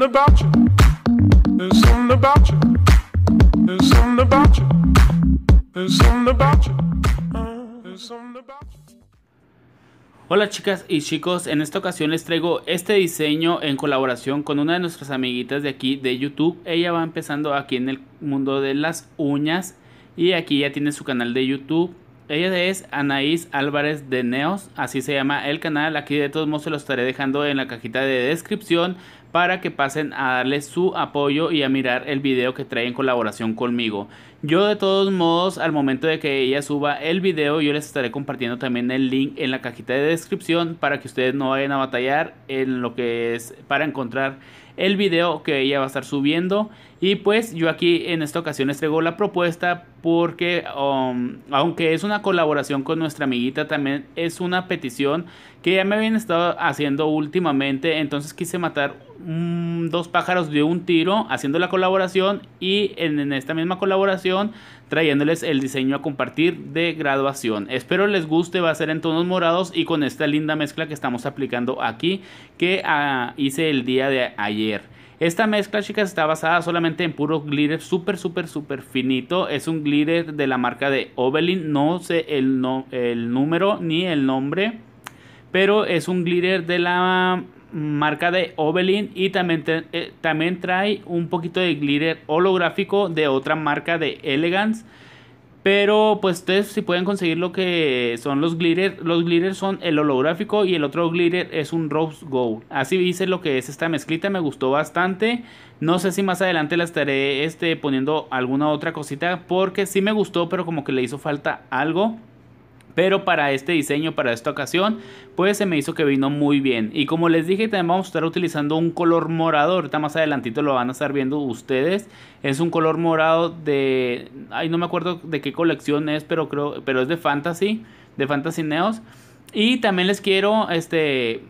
Uh, Hola chicas y chicos, en esta ocasión les traigo este diseño en colaboración con una de nuestras amiguitas de aquí de YouTube. Ella va empezando aquí en el mundo de las uñas y aquí ya tiene su canal de YouTube. Ella es Anaís Álvarez de Neos, así se llama el canal. Aquí de todos modos se lo estaré dejando en la cajita de descripción para que pasen a darle su apoyo y a mirar el video que trae en colaboración conmigo. Yo de todos modos, al momento de que ella suba el video, yo les estaré compartiendo también el link en la cajita de descripción para que ustedes no vayan a batallar en lo que es para encontrar el video que ella va a estar subiendo. Y pues yo aquí en esta ocasión les traigo la propuesta porque um, aunque es una colaboración con nuestra amiguita, también es una petición que ya me habían estado haciendo últimamente. Entonces quise matar mm, dos pájaros de un tiro haciendo la colaboración y en esta misma colaboración trayéndoles el diseño a compartir de graduación. Espero les guste, va a ser en tonos morados y con esta linda mezcla que estamos aplicando aquí que ah, hice el día de ayer. Esta mezcla, chicas, está basada solamente en puro glitter súper, súper, súper finito. Es un glitter de la marca de Ovelyn. No sé el, no, el número ni el nombre. Pero es un glitter de la marca de Ovelyn. y también, eh, también trae un poquito de glitter holográfico de otra marca de Elegance. Pero pues ustedes si pueden conseguir lo que son los glitter, los glitter son el holográfico y el otro glitter es un rose gold. Así dice lo que es esta mezclita, me gustó bastante. No sé si más adelante la estaré este, poniendo alguna otra cosita porque sí me gustó, pero como que le hizo falta algo. Pero para este diseño, para esta ocasión, pues se me hizo que vino muy bien. Y como les dije, también vamos a estar utilizando un color morado. Ahorita más adelantito lo van a estar viendo ustedes. Es un color morado de... Ay, no me acuerdo de qué colección es, pero, creo, pero es de Fantasy. De Fantasy Neos. Y también les quiero, este...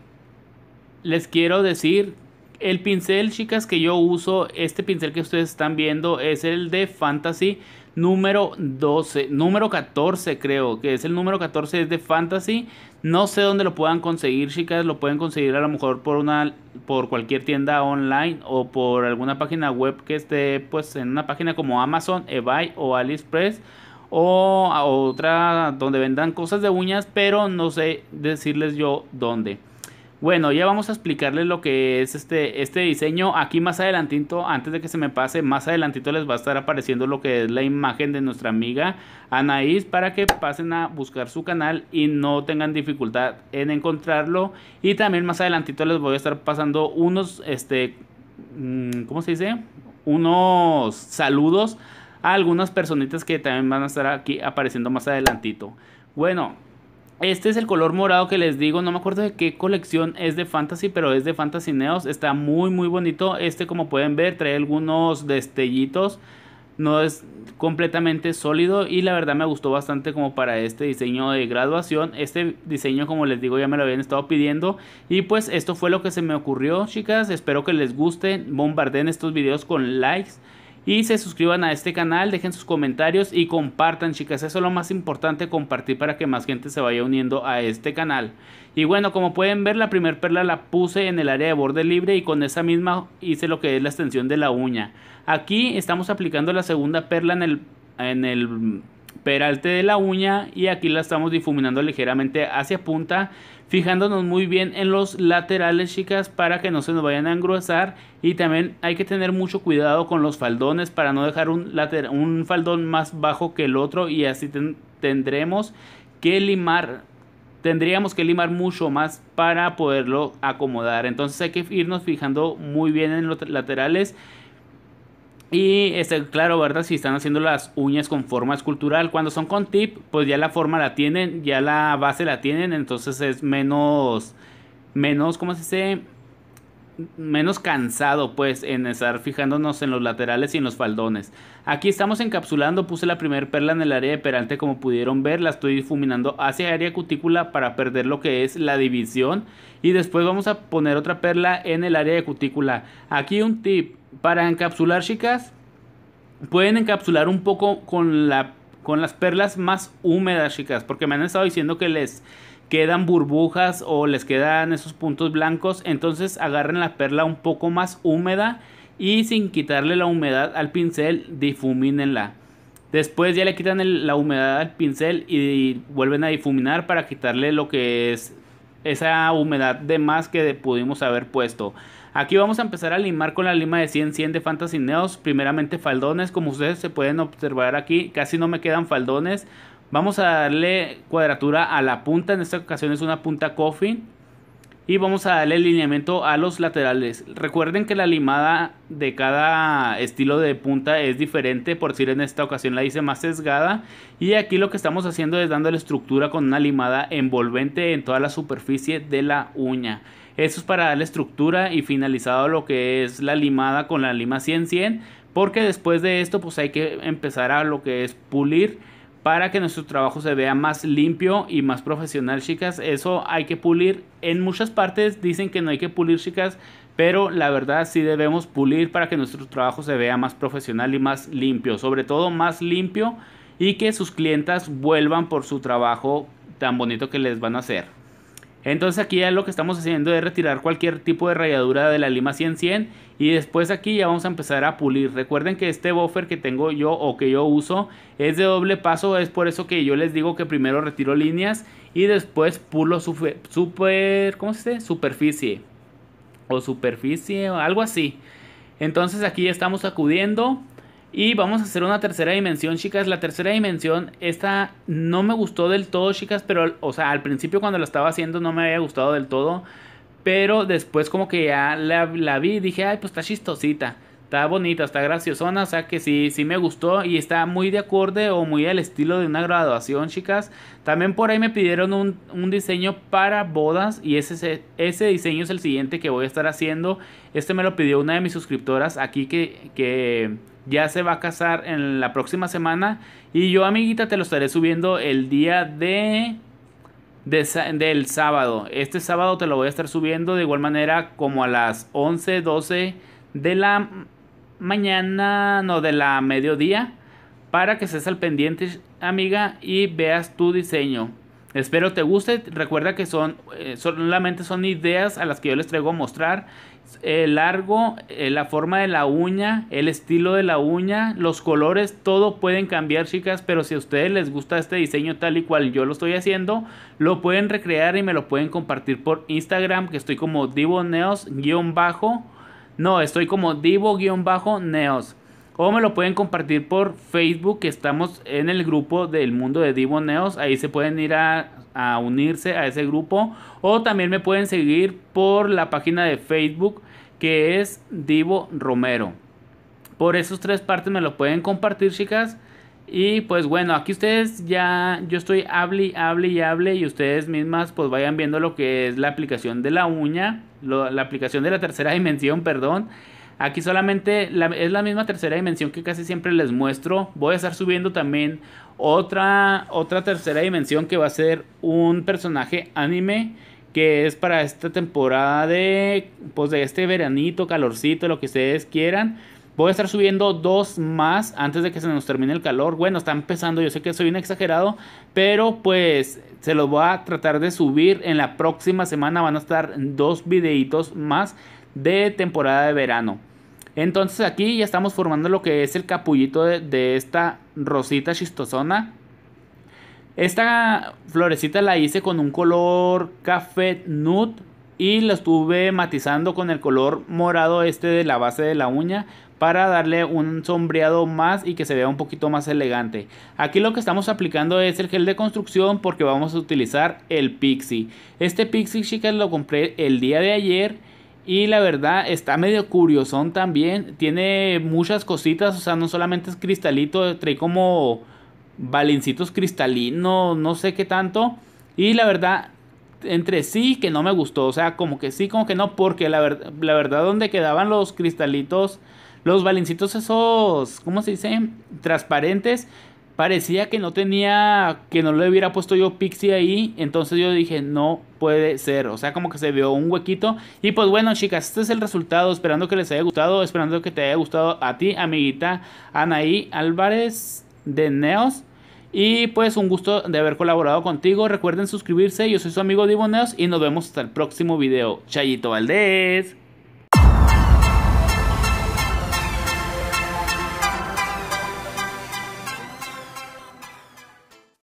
Les quiero decir el pincel, chicas, que yo uso, este pincel que ustedes están viendo, es el de Fantasy número 12, número 14 creo, que es el número 14, es de Fantasy. No sé dónde lo puedan conseguir, chicas, lo pueden conseguir a lo mejor por una por cualquier tienda online o por alguna página web que esté pues en una página como Amazon, eBay o AliExpress o otra donde vendan cosas de uñas, pero no sé decirles yo dónde. Bueno, ya vamos a explicarles lo que es este, este diseño. Aquí más adelantito, antes de que se me pase, más adelantito les va a estar apareciendo lo que es la imagen de nuestra amiga Anaís para que pasen a buscar su canal y no tengan dificultad en encontrarlo. Y también más adelantito les voy a estar pasando unos, este, mm, ¿cómo se dice? Unos saludos a algunas personitas que también van a estar aquí apareciendo más adelantito. Bueno, este es el color morado que les digo, no me acuerdo de qué colección es de Fantasy, pero es de Fantasy Neos, está muy muy bonito. Este como pueden ver trae algunos destellitos, no es completamente sólido y la verdad me gustó bastante como para este diseño de graduación. Este diseño como les digo ya me lo habían estado pidiendo y pues esto fue lo que se me ocurrió chicas, espero que les guste, bombarden estos videos con likes y se suscriban a este canal, dejen sus comentarios y compartan chicas, eso es lo más importante, compartir para que más gente se vaya uniendo a este canal. Y bueno, como pueden ver la primer perla la puse en el área de borde libre y con esa misma hice lo que es la extensión de la uña. Aquí estamos aplicando la segunda perla en el, en el peralte de la uña y aquí la estamos difuminando ligeramente hacia punta fijándonos muy bien en los laterales chicas para que no se nos vayan a engruesar y también hay que tener mucho cuidado con los faldones para no dejar un, un faldón más bajo que el otro y así tendremos que limar tendríamos que limar mucho más para poderlo acomodar entonces hay que irnos fijando muy bien en los laterales y este, claro, ¿verdad? Si están haciendo las uñas con forma escultural, cuando son con tip, pues ya la forma la tienen, ya la base la tienen, entonces es menos, menos, ¿cómo se dice? menos cansado pues en estar fijándonos en los laterales y en los faldones. Aquí estamos encapsulando, puse la primera perla en el área de perante como pudieron ver, la estoy difuminando hacia área cutícula para perder lo que es la división y después vamos a poner otra perla en el área de cutícula. Aquí un tip, para encapsular chicas, pueden encapsular un poco con, la, con las perlas más húmedas chicas porque me han estado diciendo que les quedan burbujas o les quedan esos puntos blancos, entonces agarren la perla un poco más húmeda y sin quitarle la humedad al pincel, difumínenla. Después ya le quitan la humedad al pincel y, vuelven a difuminar para quitarle lo que es esa humedad de más que pudimos haber puesto. Aquí vamos a empezar a limar con la lima de 100-100 de Fantasy Neos. Primeramente faldones, como ustedes se pueden observar aquí, casi no me quedan faldones Vamos a darle cuadratura a la punta, en esta ocasión es una punta coffee. Y vamos a darle lineamiento a los laterales. Recuerden que la limada de cada estilo de punta es diferente. Por decir en esta ocasión la hice más sesgada. Y aquí lo que estamos haciendo es dándole estructura con una limada envolvente en toda la superficie de la uña. Eso es para darle estructura y finalizado lo que es la limada con la lima 100-100. Porque después de esto pues hay que empezar a lo que es pulir para que nuestro trabajo se vea más limpio y más profesional, chicas. Eso hay que pulir. En muchas partes dicen que no hay que pulir, chicas, pero la verdad sí debemos pulir para que nuestro trabajo se vea más profesional y más limpio, sobre todo más limpio y que sus clientas vuelvan por su trabajo tan bonito que les van a hacer. Entonces aquí ya lo que estamos haciendo es retirar cualquier tipo de rayadura de la lima 100-100 y después aquí ya vamos a empezar a pulir. Recuerden que este buffer que tengo yo o que yo uso es de doble paso, es por eso que yo les digo que primero retiro líneas y después pulo super, ¿cómo se dice? Superficie o superficie o algo así. Entonces aquí ya estamos acudiendo y vamos a hacer una tercera dimensión, chicas. La tercera dimensión, esta no me gustó del todo, chicas, pero, o sea, al principio cuando la estaba haciendo no me había gustado del todo. Pero después como que ya la, vi y dije, ay, pues está chistosita, está bonita, está graciosa o sea que sí, sí me gustó y está muy de acorde o muy al estilo de una graduación, chicas. También por ahí me pidieron un, diseño para bodas y ese, ese diseño es el siguiente que voy a estar haciendo. Este me lo pidió una de mis suscriptoras aquí que... que ya se va a casar en la próxima semana. Y yo, amiguita, te lo estaré subiendo el día de, del sábado. Este sábado te lo voy a estar subiendo de igual manera como a las 11, 12 de la mañana, no, de la mediodía. Para que seas al pendiente, amiga, y veas tu diseño. Espero te guste. Recuerda que son eh, solamente son ideas a las que yo les traigo a mostrar el eh, largo, eh, la forma de la uña, el estilo de la uña, los colores, todo pueden cambiar chicas, pero si a ustedes les gusta este diseño tal y cual yo lo estoy haciendo, lo pueden recrear y me lo pueden compartir por Instagram, que estoy como divoneos-bajo, no, estoy como divo-neos. O me lo pueden compartir por Facebook, que estamos en el grupo del mundo de Divo Neos Ahí se pueden ir a, unirse a ese grupo. O también me pueden seguir por la página de Facebook, que es Divo Romero. Por esas tres partes me lo pueden compartir, chicas. Y pues bueno, aquí ustedes ya, yo estoy hable, hable y hable y ustedes mismas pues vayan viendo lo que es la aplicación de la uña, la aplicación de la tercera dimensión, perdón. Aquí solamente es la misma tercera dimensión que casi siempre les muestro. Voy a estar subiendo también otra, otra tercera dimensión que va a ser un personaje anime que es para esta temporada de, pues de este veranito, calorcito, lo que ustedes quieran. Voy a estar subiendo dos más antes de que se nos termine el calor. Bueno, está empezando, yo sé que soy un exagerado, pero pues se los voy a tratar de subir. En la próxima semana van a estar dos videitos más de temporada de verano. Entonces aquí ya estamos formando lo que es el capullito de, esta rosita chistosona. Esta florecita la hice con un color café nude y la estuve matizando con el color morado este de la base de la uña para darle un sombreado más y que se vea un poquito más elegante. Aquí lo que estamos aplicando es el gel de construcción porque vamos a utilizar el Pixie. Este Pixie chicas lo compré el día de ayer y la verdad está medio curiosón también. Tiene muchas cositas. O sea, no solamente es cristalito. Trae como balincitos cristalinos. No sé qué tanto. Y la verdad, entre sí que no me gustó. O sea, como que sí, como que no. Porque la, la verdad, donde quedaban los cristalitos. Los balincitos esos, ¿cómo se dice? Transparentes parecía que no tenía, que no le hubiera puesto yo Pixie ahí, entonces yo dije, no puede ser, o sea, como que se vio un huequito. Y pues bueno, chicas, este es el resultado, esperando que les haya gustado, esperando que te haya gustado a ti, amiguita Anaí Álvarez de Neos. Y pues un gusto de haber colaborado contigo. Recuerden suscribirse. Yo soy su amigo Divo Neos y nos vemos hasta el próximo video. Chayito Valdés.